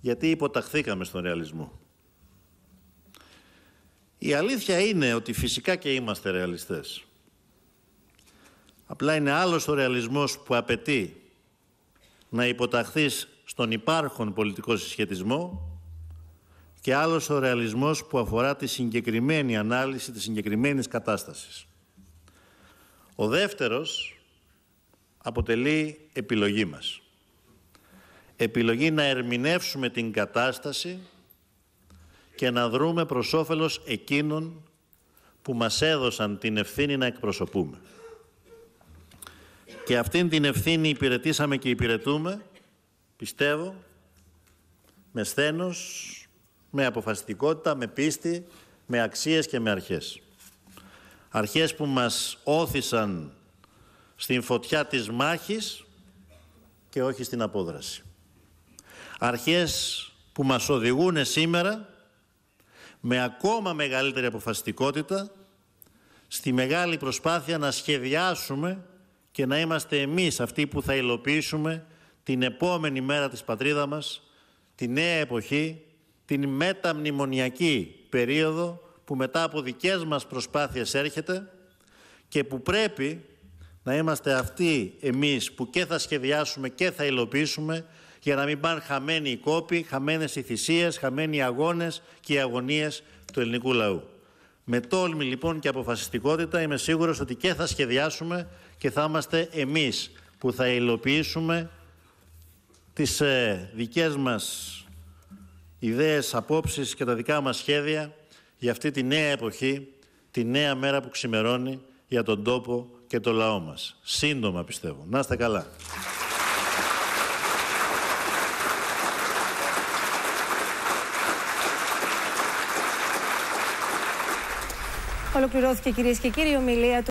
γιατί υποταχθήκαμε στον ρεαλισμό. Η αλήθεια είναι ότι φυσικά και είμαστε ρεαλιστές. Απλά είναι άλλος ο ρεαλισμός που απαιτεί να υποταχθείς στον υπάρχον πολιτικό συσχετισμό και άλλος ο ρεαλισμός που αφορά τη συγκεκριμένη ανάλυση της συγκεκριμένης κατάστασης. Ο δεύτερος αποτελεί επιλογή μας. Επιλογή να ερμηνεύσουμε την κατάσταση και να δρούμε προς όφελος εκείνων που μας έδωσαν την ευθύνη να εκπροσωπούμε. Και αυτήν την ευθύνη υπηρετήσαμε και υπηρετούμε, πιστεύω, με σθένος, με αποφασιστικότητα, με πίστη, με αξίες και με αρχές. Αρχές που μας όθησαν στην φωτιά της μάχης και όχι στην απόδραση. Αρχές που μας οδηγούν σήμερα με ακόμα μεγαλύτερη αποφασιστικότητα στη μεγάλη προσπάθεια να σχεδιάσουμε και να είμαστε εμείς αυτοί που θα υλοποιήσουμε την επόμενη μέρα της πατρίδα μας, τη νέα εποχή, την μεταμνημονιακή περίοδο που μετά από δικές μας προσπάθειες έρχεται και που πρέπει να είμαστε αυτοί εμείς που και θα σχεδιάσουμε και θα υλοποιήσουμε για να μην πάνε χαμένοι οι κόποι, χαμένες οι θυσίες, χαμένοι οι αγώνες και οι αγωνίες του ελληνικού λαού. Με τόλμη λοιπόν και αποφασιστικότητα είμαι σίγουρος ότι και θα σχεδιάσουμε και θα είμαστε εμείς που θα υλοποιήσουμε τις ε, δικές μας ιδέες, απόψεις και τα δικά μας σχέδια για αυτή τη νέα εποχή, τη νέα μέρα που ξημερώνει για τον τόπο και το λαό μας. Σύντομα πιστεύω. Να είστε καλά. Ολοκληρώθηκε κυρίες και κύριοι ομιλία του